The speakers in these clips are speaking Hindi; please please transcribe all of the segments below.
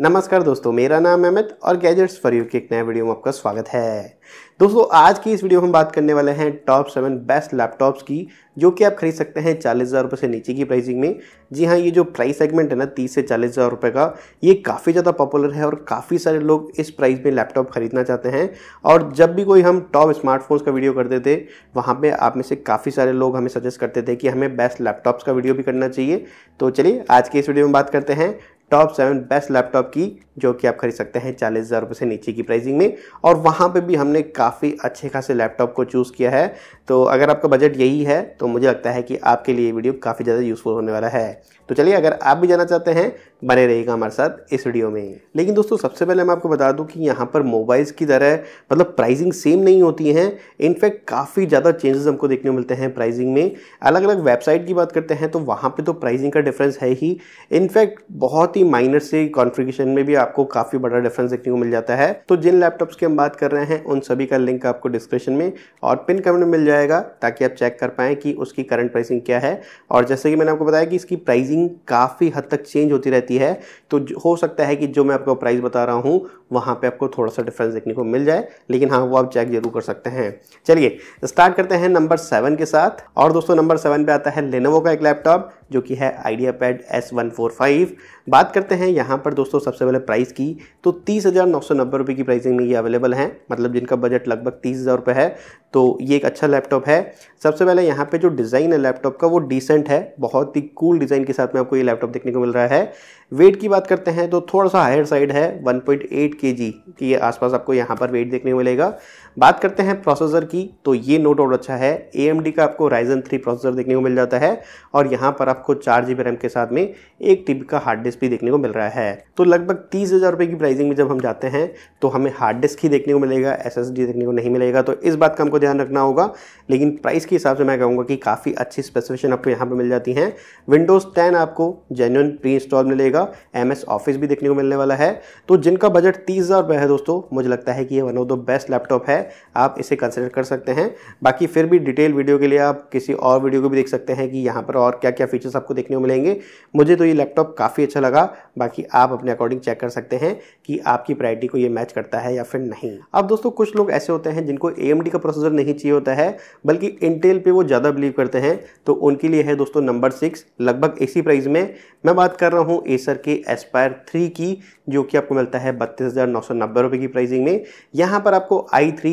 नमस्कार दोस्तों मेरा नाम अमित और गैजेट्स फॉर यू के एक नए वीडियो में आपका स्वागत है दोस्तों आज की इस वीडियो में हम बात करने वाले हैं टॉप सेवन बेस्ट लैपटॉप्स की जो कि आप खरीद सकते हैं चालीस हज़ार रुपये से नीचे की प्राइसिंग में जी हाँ ये जो प्राइस सेगमेंट है ना तीस से चालीस हज़ार रुपये का ये काफ़ी ज़्यादा पॉपुलर है और काफ़ी सारे लोग इस प्राइस में लैपटॉप खरीदना चाहते हैं और जब भी कोई हम टॉप स्मार्टफोन्स का वीडियो करते थे वहाँ पर आप में से काफ़ी सारे लोग हमें सजेस्ट करते थे कि हमें बेस्ट लैपटॉप्स का वीडियो भी करना चाहिए तो चलिए आज के इस वीडियो में बात करते हैं टॉप सेवन बेस्ट लैपटॉप की जो कि आप खरीद सकते हैं चालीस हज़ार रुपये से नीचे की प्राइसिंग में और वहाँ पे भी हमने काफ़ी अच्छे खासे लैपटॉप को चूज़ किया है तो अगर आपका बजट यही है तो मुझे लगता है कि आपके लिए वीडियो काफ़ी ज़्यादा यूज़फुल होने वाला है तो चलिए अगर आप भी जाना चाहते हैं बने रहिएगा हमारे साथ इस वीडियो में लेकिन दोस्तों सबसे पहले मैं आपको बता दूं कि यहाँ पर मोबाइल्स की तरह मतलब प्राइसिंग सेम नहीं होती हैं इनफैक्ट काफ़ी ज़्यादा चेंजेस हमको देखने को मिलते हैं प्राइसिंग में अलग अलग वेबसाइट की बात करते हैं तो वहाँ पर तो प्राइसिंग का डिफरेंस है ही इनफैक्ट बहुत ही माइनर से कॉन्फ़िगरेशन में भी आपको काफ़ी बड़ा डिफरेंस देखने को मिल जाता है तो जिन लैपटॉप्स की हम बात कर रहे हैं उन सभी का लिंक आपको डिस्क्रिप्शन में और पिन कमेंट में मिल जाए जाएगा ताकि आप चेक कर पाएँ कि उसकी करंट प्राइसिंग क्या है और जैसे कि मैंने आपको बताया कि इसकी प्राइसिंग काफ़ी हद तक चेंज होती रहती है तो हो सकता है कि जो मैं आपको प्राइस बता रहा हूँ वहाँ पर आपको थोड़ा सा डिफरेंस देखने को मिल जाए लेकिन हाँ वो आप चेक जरूर कर सकते हैं चलिए स्टार्ट करते हैं नंबर सेवन के साथ और दोस्तों नंबर सेवन पे आता है लेनोवो का एक लैपटॉप जो कि है IdeaPad S one four five बात करते हैं यहाँ पर दोस्तों सबसे पहले प्राइस की तो तीस हज़ार नौ सौ नब्बे रुपये की प्राइसिंग में ये अवेलेबल है मतलब जिनका बजट लगभग तीस हज़ार रुपये है तो ये एक अच्छा लैपटॉप है सबसे पहले यहाँ पे जो डिज़ाइन है लैपटॉप का वो डिसेंट है बहुत ही कूल डिज़ाइन के साथ में आपको ये लैपटॉप देखने को मिल रहा है वेट की बात करते हैं तो थोड़ा सा हायर साइड है 1.8 पॉइंट के आसपास आपको यहाँ पर वेट देखने को मिलेगा बात करते हैं प्रोसेसर की तो ये नोट और अच्छा है ए का आपको राइजन थ्री प्रोसेसर देखने को मिल जाता है और यहाँ पर आपको चार जी रैम के साथ में एक टीबी का हार्ड डिस्क भी देखने को मिल रहा है तो लगभग तीस हज़ार रुपये की प्राइसिंग में जब हम जाते हैं तो हमें हार्ड डिस्क ही देखने को मिलेगा एस देखने को नहीं मिलेगा तो इस बात का हमको ध्यान रखना होगा लेकिन प्राइस के हिसाब से मैं कहूँगा कि काफ़ी अच्छी स्पेसिफिकेशन आपको यहाँ पर मिल जाती हैं विंडोज़ टेन आपको जेन्यून प्री इंस्टॉल मिलेगा मिलेगा एम एस ऑफिस भी देखने को मिलने वाला है तो जिनका बजट तीस हज़ार रुपये है दोस्तों मुझे लगता है कि ये one of the best laptop है आप इसे कंसिडर कर सकते हैं बाकी फिर भी डिटेल वीडियो के लिए आप किसी और वीडियो को भी देख सकते हैं कि यहाँ पर और क्या क्या फीचर्स आपको देखने को मिलेंगे मुझे तो ये लैपटॉप काफ़ी अच्छा लगा बाकी आप अपने अकॉर्डिंग चेक कर सकते हैं कि आपकी प्रायरिटी को ये मैच करता है या फिर नहीं अब दोस्तों कुछ लोग ऐसे होते हैं जिनको ए का प्रोसेसर नहीं चाहिए होता है बल्कि इंटेल पर वो ज़्यादा बिलीव करते हैं तो उनके लिए है दोस्तों नंबर सिक्स लगभग इसी प्राइस में मैं बात कर रहा हूँ ए एसर के एस्पायर थ्री की जो कि आपको मिलता है बत्तीस हज़ार नौ सौ नब्बे रुपये की प्राइसिंग में यहाँ पर आपको आई थ्री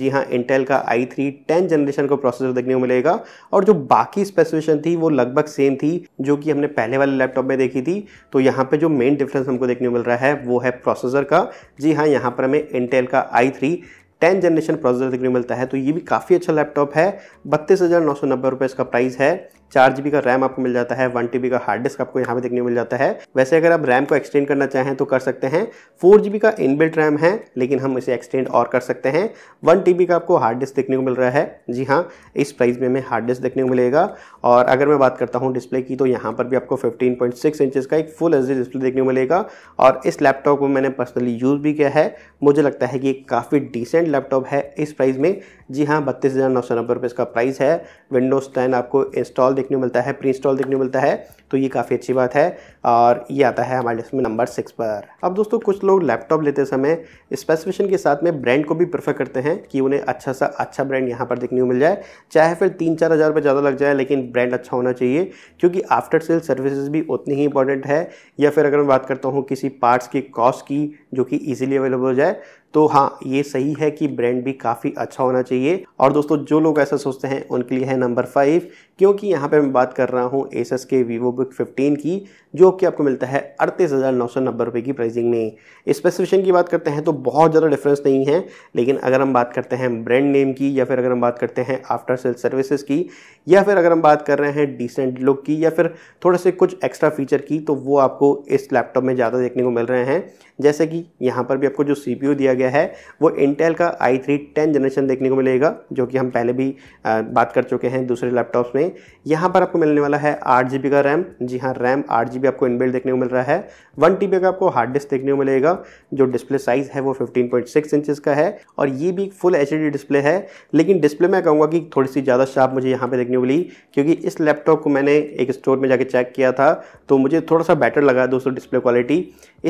जी हाँ इंटेल का आई थ्री टेन जनरेशन का प्रोसेसर देखने को मिलेगा और जो बाकी स्पेसिफिकेशन थी वो लगभग सेम थी जो कि हमने पहले वाले लैपटॉप में देखी थी तो यहाँ पे जो मेन डिफरेंस हमको देखने को मिल रहा है वो है प्रोसेसर का जी हाँ यहाँ पर हमें इंटेल का i three ten generation processor देखने को मिलता है तो ये भी काफ़ी अच्छा लैपटॉप है बत्तीस हज़ार नौ सौ नब्बे रुपये इसका प्राइस है चार जी का रैम आपको मिल जाता है वन टी का हार्ड डिस्क आपको यहाँ पे देखने को मिल जाता है वैसे अगर आप रैम को एक्सटेंड करना चाहें तो कर सकते हैं फोर जी का इनबिल्ट रैम है लेकिन हम इसे एक्सटेंड और कर सकते हैं वन टी का आपको हार्ड डिस्क देखने को मिल रहा है जी हाँ इस प्राइस में हमें हार्ड डिस्क देखने को मिलेगा और अगर मैं बात करता हूँ डिस्प्ले की तो यहाँ पर भी आपको फिफ्टीन पॉइंट का एक फुल एच डिस्प्ले देखने को मिलेगा और इस लैपटॉप को मैंने पर्सनली यूज़ भी किया है मुझे लगता है कि काफ़ी डिसेंट लैपटॉप है इस प्राइस में जी हाँ बत्तीस हज़ार नौ सौ नब्बे रुपये इसका प्राइस है विंडोज़ टेन आपको इंस्टॉल देखने को मिलता है प्री इंस्टॉल देखने को मिलता है तो ये काफ़ी अच्छी बात है और ये आता है हमारे लिस्ट में नंबर सिक्स पर अब दोस्तों कुछ लोग लैपटॉप लेते समय स्पेसिफिकेशन के साथ में ब्रांड को भी प्रेफर करते हैं कि उन्हें अच्छा सा अच्छा ब्रांड यहाँ पर देखने को मिल जाए चाहे फिर तीन चार हज़ार रुपये ज़्यादा लग जाए लेकिन ब्रांड अच्छा होना चाहिए क्योंकि आफ्टर सेल सर्विसेज भी उतनी ही इंपॉर्टेंट है या फिर अगर मैं बात करता हूँ किसी पार्ट्स की कॉस्ट की जो कि ईजिली अवेलेबल हो जाए तो हाँ ये सही है कि ब्रांड भी काफ़ी अच्छा होना चाहिए और दोस्तों जो लोग ऐसा सोचते हैं उनके लिए है नंबर फाइव क्योंकि यहाँ पे मैं बात कर रहा हूँ एसस के वीवो बुक फिफ्टीन की जो कि आपको मिलता है अड़तीस हज़ार नौ सौ नब्बे रुपये की प्राइसिंग में स्पेसिफिकेशन की बात करते हैं तो बहुत ज़्यादा डिफरेंस नहीं है लेकिन अगर हम बात करते हैं ब्रांड नेम की या फिर अगर हम बात करते हैं आफ्टर सेल सर्विसेज की या फिर अगर हम बात कर रहे हैं डिसेंट लुक की या फिर थोड़े से कुछ एक्स्ट्रा फीचर की तो वो आपको इस लैपटॉप में ज़्यादा देखने को मिल रहे हैं जैसे कि यहाँ पर भी आपको जो सी दिया गया है वो इंटेल का आई थ्री जनरेशन देखने को मिलेगा जो कि हम पहले भी बात कर चुके हैं दूसरे लैपटॉप्स में यहाँ यहाँ पर आपको मिलने वाला है आठ जी का रैम जी हाँ रैम आठ जी आपको इनबिल्ट देखने को मिल रहा है वन टी का आपको हार्ड डिस्क देखने को मिलेगा जो डिस्प्ले साइज है वो 15.6 पॉइंट का है और ये भी फुल एच डिस्प्ले है लेकिन डिस्प्ले मैं कहूँगा कि थोड़ी सी ज़्यादा शार्प मुझे यहाँ पर देखने को मिली क्योंकि इस लैपटॉप को मैंने एक स्टोर में जाकर चेक किया था तो मुझे थोड़ा सा बेटर लगा दोस्तों डिस्प्ले क्वालिटी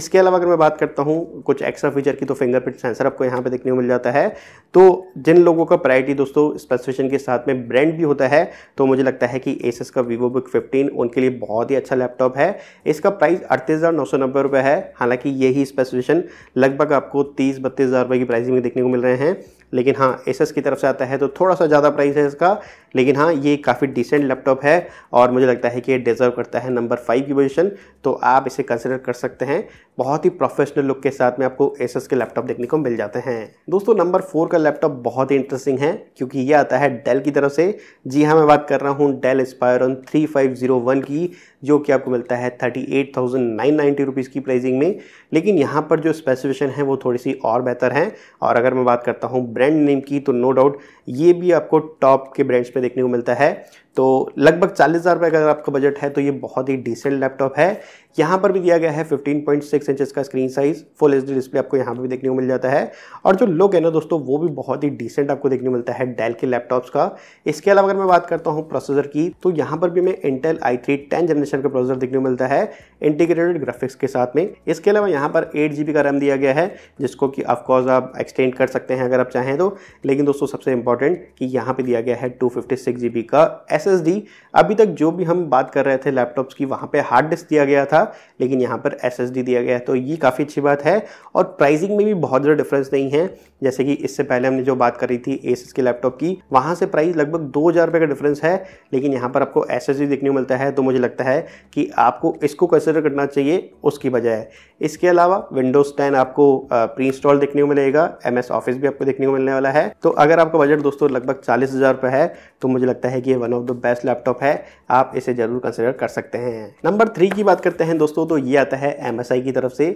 इसके अलावा अगर मैं बात करता हूँ कुछ एक्स्ट्रा फीचर की तो फिंगरप्रिंट सेंसर आपको यहाँ पर देखने को मिल जाता है तो जिन लोगों का प्रायरिटी दोस्तों स्पेसिफिकेशन के साथ में ब्रांड भी होता है तो मुझे लगता है कि एसस का वीवो बुक फिफ्टीन उनके लिए बहुत ही अच्छा लैपटॉप है इसका प्राइस अड़तीस हज़ार नौ सौ नब्बे रुपये है हालांकि यही स्पेसिफिकेशन लगभग आपको तीस बत्तीस हज़ार रुपये की प्राइसिंग में देखने को मिल रहे हैं लेकिन हाँ एस की तरफ से आता है तो थोड़ा सा ज़्यादा प्राइस है इसका लेकिन हाँ ये काफ़ी डिसेंट लैपटॉप है और मुझे लगता है कि ये डिज़र्व करता है नंबर फाइव की पोजीशन तो आप इसे कंसिडर कर सकते हैं बहुत ही प्रोफेशनल लुक के साथ में आपको एस के लैपटॉप देखने को मिल जाते हैं दोस्तों नंबर फोर का लैपटॉप बहुत ही इंटरेस्टिंग है क्योंकि ये आता है डेल की तरफ से जी हाँ मैं बात कर रहा हूँ Dell Inspiron three five zero one की जो कि आपको मिलता है thirty eight thousand nine ninety rupees की प्राइसिंग में लेकिन यहाँ पर जो स्पेसिफिकेशन है वो थोड़ी सी और बेहतर है और अगर मैं बात करता हूँ ब्रांड नेम की तो नो डाउट ये भी आपको टॉप के ब्रांड्स में देखने को मिलता है तो लगभग चालीस हज़ार रुपये का अगर आपका बजट है तो ये बहुत ही डिसेंट लैपटॉप है यहाँ पर भी दिया गया है 15.6 पॉइंट का screen size full H display आपको यहाँ पर भी देखने को मिल जाता है और जो लुक है ना दोस्तों वो भी बहुत ही डिसेंट आपको देखने को मिलता है डेल के लैपटॉप्स का इसके अलावा अगर मैं बात करता हूँ प्रोसेसर की तो यहाँ पर भी हमें इंटेल आई थ्री जनरेशन का प्रोसेसर देखने को मिलता है इंटीग्रेटेड ग्राफिक्स के साथ में इसके अलावा यहाँ पर एट का रैम दिया गया है जिसको कि ऑफकोर्स आप एक्सटेंड कर सकते हैं अगर आप चाहें तो लेकिन दोस्तों सबसे इंपॉर्टेंट इंपॉर्टेंट कि यहाँ पे दिया गया है टू फिफ्टी का एस अभी तक जो भी हम बात कर रहे थे लैपटॉप्स की वहाँ पे हार्ड डिस्क दिया गया था लेकिन यहाँ पर एस दिया गया है तो ये काफ़ी अच्छी बात है और प्राइसिंग में भी बहुत ज़्यादा डिफरेंस नहीं है जैसे कि इससे पहले हमने जो बात करी थी एस के लैपटॉप की वहाँ से प्राइस लगभग दो हज़ार का डिफरेंस है लेकिन यहाँ पर आपको एस देखने को मिलता है तो मुझे लगता है कि आपको इसको कंसिडर करना चाहिए उसकी बजाय इसके अलावा विंडोज टेन आपको प्री इंस्टॉल देखने को मिलेगा एम एस ऑफिस भी आपको देखने को मिलने वाला है तो अगर आपका बजट दोस्तों लगभग चालीस हज़ार रुपये है तो मुझे लगता है कि ये one of the best laptop है आप इसे ज़रूर कंसिडर कर सकते हैं नंबर थ्री की बात करते हैं दोस्तों तो ये आता है एम की तरफ से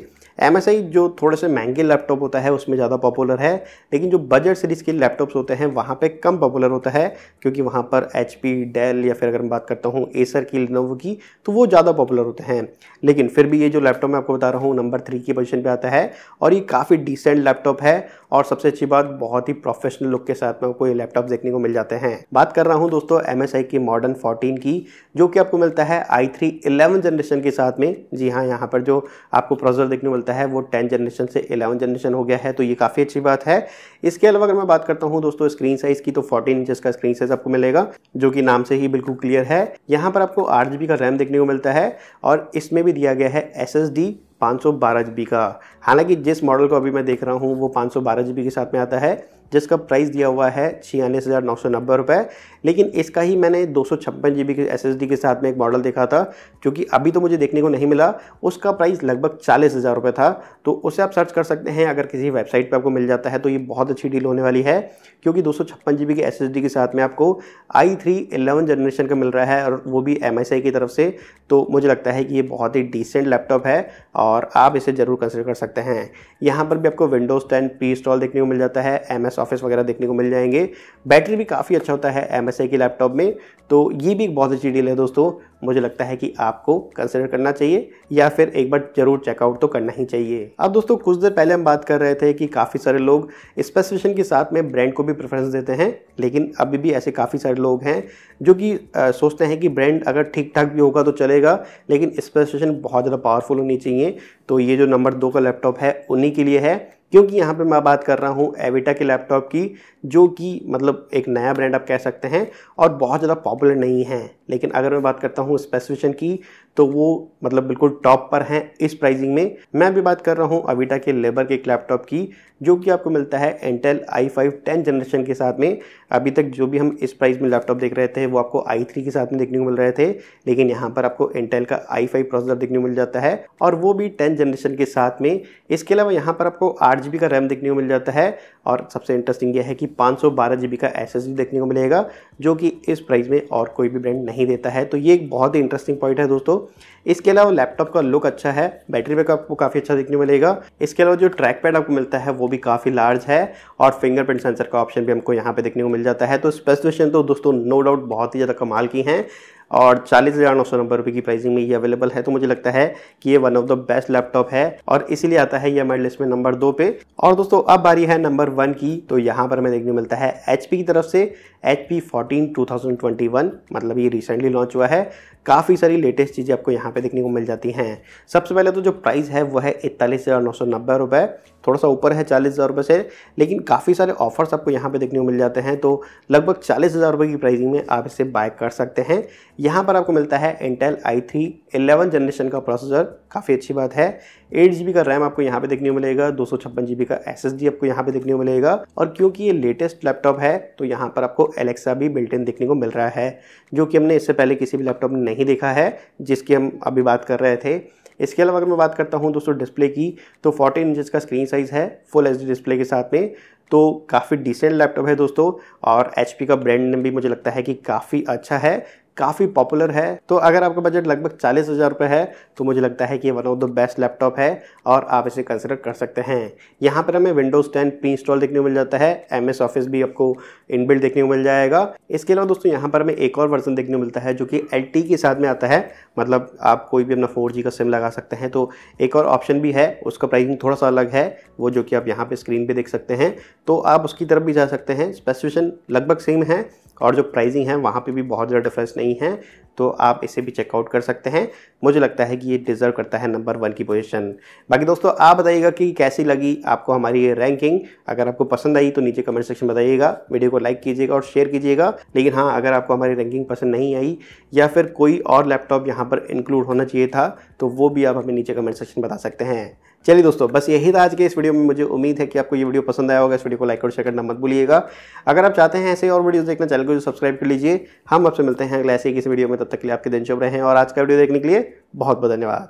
एम जो थोड़े से महंगे लैपटॉप होता है उसमें ज़्यादा पॉपुलर है लेकिन जो बजट सीरीज़ के लैपटॉप्स होते हैं वहाँ पर कम पॉपुलर होता है क्योंकि वहाँ पर एच डेल या फिर अगर मैं बात करता हूँ एसर की लिनोवो की तो वो ज़्यादा पॉपुलर होते हैं लेकिन फिर भी ये जो लैपटॉप मैं आपको बता रहा हूँ नंबर थ्री की पोजीशन पे आता है और ये काफ़ी डिसेंट लैपटॉप है और सबसे अच्छी बात बहुत ही प्रोफेशनल लुक के साथ में आपको ये लैपटॉप देखने को मिल जाते हैं बात कर रहा हूँ दोस्तों एम की मॉडर्न फोर्टीन की जो कि आपको मिलता है आई थ्री जनरेशन के साथ में जी हाँ यहाँ पर जो आपको प्रोसेसर देखने को मिलता है वो टेन जनरेशन से इलेवन जनरेशन हो गया है तो ये काफ़ी अच्छी बात है इसके अलावा अगर मैं बात करता हूँ दोस्तों स्क्रीन साइज़ की तो फोर्टीन इंचज का स्क्रीन साइज आपको मिलेगा जो कि नाम से ही बिल्कुल क्लियर है यहाँ पर आपको आठ का रैम देखने को मिलता है और इसमें भी दिया गया है एस पाँच सौ बारह जी बी का हालांकि जिस मॉडल को अभी मैं देख रहा हूँ वो पाँच सौ बारह के साथ में आता है जिसका प्राइस दिया हुआ है छियालीस हज़ार नौ सौ नब्बे रुपये लेकिन इसका ही मैंने दो सौ छप्पन जी बी के एस एस डी के साथ में एक मॉडल देखा था जो कि अभी तो मुझे देखने को नहीं मिला उसका प्राइस लगभग चालीस हज़ार रुपये था तो उसे आप सर्च कर सकते हैं अगर किसी वेबसाइट पर आपको मिल जाता है तो ये बहुत अच्छी डील होने वाली है क्योंकि दो सौ छप्पन जी बी के एस एस डी के साथ में आपको आई थ्री एलेवन जनरेशन का मिल रहा है और वो भी एम एस आई की तरफ से तो मुझे लगता है कि ये बहुत ही डिसेंट लैपटॉप है और आप इसे ज़रूर कंसिडर कर सकते हैं यहाँ पर भी आपको विंडोज़ टेन प्री इंस्टॉल देखने को मिल जाता है एम एस ऑफिस वगैरह देखने को मिल जाएंगे बैटरी भी काफ़ी अच्छा होता है एम के लैपटॉप में तो ये भी एक बहुत अच्छी डील है दोस्तों मुझे लगता है कि आपको कंसिडर करना चाहिए या फिर एक बार जरूर चेकआउट तो करना ही चाहिए अब दोस्तों कुछ देर पहले हम बात कर रहे थे कि काफ़ी सारे लोग स्पेसिफिकेशन के साथ में ब्रांड को भी प्रेफरेंस देते हैं लेकिन अभी भी ऐसे काफ़ी सारे लोग हैं जो कि सोचते हैं कि ब्रांड अगर ठीक ठाक भी होगा तो चलेगा लेकिन स्पेसिफिकेशन बहुत ज़्यादा पावरफुल होनी चाहिए तो ये जो नंबर दो का लैपटॉप है उन्हीं के लिए है क्योंकि यहाँ पे मैं बात कर रहा हूँ एविटा के लैपटॉप की जो कि मतलब एक नया ब्रांड आप कह सकते हैं और बहुत ज़्यादा पॉपुलर नहीं है लेकिन अगर मैं बात करता हूँ स्पेसिफिकेशन की तो वो मतलब बिल्कुल टॉप पर हैं इस प्राइसिंग में मैं भी बात कर रहा हूँ अविटा के लेबर के एक लैपटॉप की जो कि आपको मिलता है Intel i five ten generation के साथ में अभी तक जो भी हम इस प्राइस में लैपटॉप देख रहे थे वो आपको आई थ्री के साथ में देखने को मिल रहे थे लेकिन यहाँ पर आपको इंटेल का आई फाइव प्रोसेसर देखने को मिल जाता है और वो भी टेन जनरेशन के साथ में इसके अलावा यहाँ पर आपको आठ जी का रैम देखने को मिल जाता है और सबसे इंटरेस्टिंग यह है कि पाँच सौ का एस देखने को मिलेगा जो कि इस प्राइस में और कोई भी ब्रांड नहीं देता है तो ये एक बहुत ही इंटरेस्टिंग पॉइंट है दोस्तों इसके अलावा लैपटॉप का लुक अच्छा है बैटरी बैकअप आपको काफ़ी अच्छा देखने को मिलेगा इसके अलावा जो ट्रैक पैड आपको मिलता है वो भी काफ़ी लार्ज है और फिंगरप्रिंट सेंसर का ऑप्शन भी हमको यहाँ पर देखने को मिल जाता है तो स्पेसिफिकेशन तो दोस्तों नो डाउट बहुत ही ज़्यादा कमाल की हैं और चालीस हज़ार नौ सौ नब्बे रुपये की प्राइसिंग में ये अवेलेबल है तो मुझे लगता है कि ये one of the best laptop है और इसीलिए आता है ये हमारे लिस्ट में नंबर दो पे और दोस्तों अब बारी है नंबर वन की तो यहाँ पर हमें देखने मिलता है एच की तरफ से H P fourteen two thousand twenty one मतलब ये रिसेंटली लॉन्च हुआ है काफ़ी सारी लेटेस्ट चीज़ें आपको यहाँ पे देखने को मिल जाती हैं सबसे पहले तो जो प्राइस है वो है इकतालीस हज़ार नौ सौ नब्बे रुपये थोड़ा सा ऊपर है चालीस हज़ार रुपये से लेकिन काफ़ी सारे ऑफर्स आपको यहाँ पे देखने को मिल जाते हैं तो लगभग चालीस हज़ार रुपये की प्राइसिंग में आप इसे बाय कर सकते हैं यहाँ पर आपको मिलता है Intel i three eleven generation का प्रोसेसर काफ़ी अच्छी बात है एट जी का रैम आपको यहाँ पे देखने को मिलेगा दो सौ छप्पन जी का एस आपको यहाँ पे देखने को मिलेगा और क्योंकि ये लेटेस्ट लैपटॉप है तो यहाँ पर आपको एलेक्सा भी बिल्ट इन देखने को मिल रहा है जो कि हमने इससे पहले किसी भी लैपटॉप में नहीं देखा है जिसकी हम अभी बात कर रहे थे इसके अलावा अगर मैं बात करता हूँ दोस्तों डिस्प्ले की तो फोर्टीन इंचज का स्क्रीन साइज़ है फुल एच डिस्प्ले के साथ में तो काफ़ी डिसेंट लैपटॉप है दोस्तों और एच का ब्रांड नेम भी मुझे लगता है कि काफ़ी अच्छा है काफ़ी पॉपुलर है तो अगर आपका बजट लगभग चालीस हज़ार रुपये है तो मुझे लगता है कि one of the best laptop है और आप इसे कंसिडर कर सकते हैं यहाँ पर हमें विंडोज़ टेन प्री इंस्टॉल देखने को मिल जाता है एम एस ऑफिस भी आपको इनबिल्ड देखने को मिल जाएगा इसके अलावा दोस्तों यहाँ पर हमें एक और वर्जन देखने को मिलता है जो कि एल के साथ में आता है मतलब आप कोई भी अपना फोर का सिम लगा सकते हैं तो एक और ऑप्शन भी है उसका प्राइसिंग थोड़ा सा अलग है वो जो कि आप यहाँ पर स्क्रीन पर देख सकते हैं तो आप उसकी तरफ भी जा सकते हैं स्पेसिफिकेशन लगभग सेम है और जो प्राइसिंग है वहाँ पर भी बहुत ज़्यादा डिफरेंस नहीं नहीं है तो आप इसे भी चेकआउट कर सकते हैं मुझे लगता है कि ये डिज़र्व करता है नंबर वन की पोजीशन बाकी दोस्तों आप बताइएगा कि कैसी लगी आपको हमारी ये रैंकिंग अगर आपको पसंद आई तो नीचे कमेंट सेक्शन में बताइएगा वीडियो को लाइक कीजिएगा और शेयर कीजिएगा लेकिन हाँ अगर आपको हमारी रैंकिंग पसंद नहीं आई या फिर कोई और लैपटॉप यहाँ पर इंक्लूड होना चाहिए था तो वो भी आप हमें नीचे कमेंट सेक्शन बता सकते हैं चलिए दोस्तों बस यही था आज के इस वीडियो में मुझे उम्मीद है कि आपको ये वीडियो पसंद आया होगा इस वीडियो को लाइक और शेयर करना मत भूलिएगा अगर आप चाहते हैं ऐसे और वीडियोस देखना चैनल को सब्सक्राइब कर लीजिए हम आपसे मिलते हैं अगले ऐसे किसी वीडियो में तब तक के लिए आपके दिन शुभ रहे हैं और आज का वीडियो देखने के लिए बहुत बहुत धन्यवाद